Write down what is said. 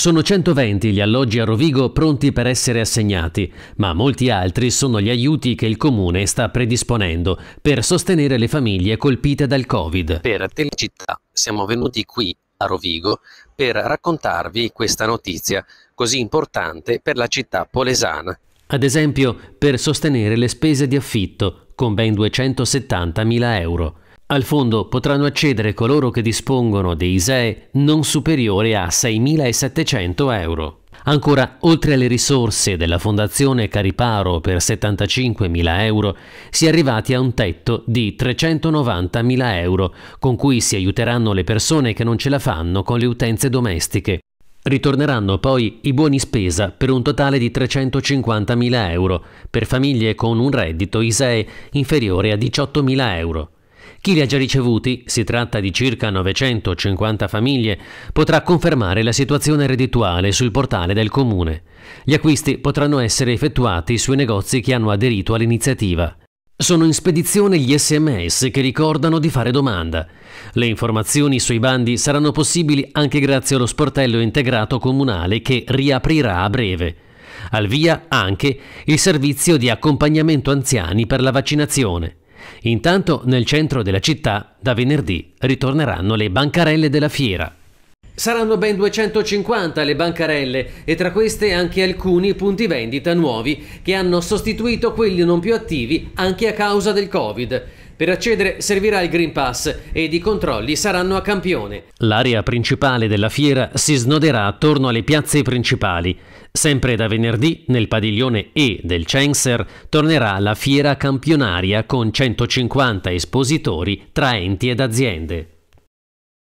Sono 120 gli alloggi a Rovigo pronti per essere assegnati, ma molti altri sono gli aiuti che il comune sta predisponendo per sostenere le famiglie colpite dal Covid. Per Telecittà siamo venuti qui a Rovigo per raccontarvi questa notizia così importante per la città polesana. Ad esempio, per sostenere le spese di affitto con ben 270.000 euro. Al fondo potranno accedere coloro che dispongono di ISEE non superiore a 6.700 euro. Ancora, oltre alle risorse della Fondazione Cariparo per 75.000 euro, si è arrivati a un tetto di 390.000 euro, con cui si aiuteranno le persone che non ce la fanno con le utenze domestiche. Ritorneranno poi i buoni spesa per un totale di 350.000 euro per famiglie con un reddito ISEE inferiore a 18.000 euro. Chi li ha già ricevuti, si tratta di circa 950 famiglie, potrà confermare la situazione reddituale sul portale del comune. Gli acquisti potranno essere effettuati sui negozi che hanno aderito all'iniziativa. Sono in spedizione gli sms che ricordano di fare domanda. Le informazioni sui bandi saranno possibili anche grazie allo sportello integrato comunale che riaprirà a breve. Al via anche il servizio di accompagnamento anziani per la vaccinazione. Intanto nel centro della città da venerdì ritorneranno le bancarelle della fiera. Saranno ben 250 le bancarelle e tra queste anche alcuni punti vendita nuovi che hanno sostituito quelli non più attivi anche a causa del Covid. Per accedere servirà il Green Pass ed i controlli saranno a campione. L'area principale della fiera si snoderà attorno alle piazze principali. Sempre da venerdì, nel padiglione E del Censer, tornerà la fiera campionaria con 150 espositori tra enti ed aziende.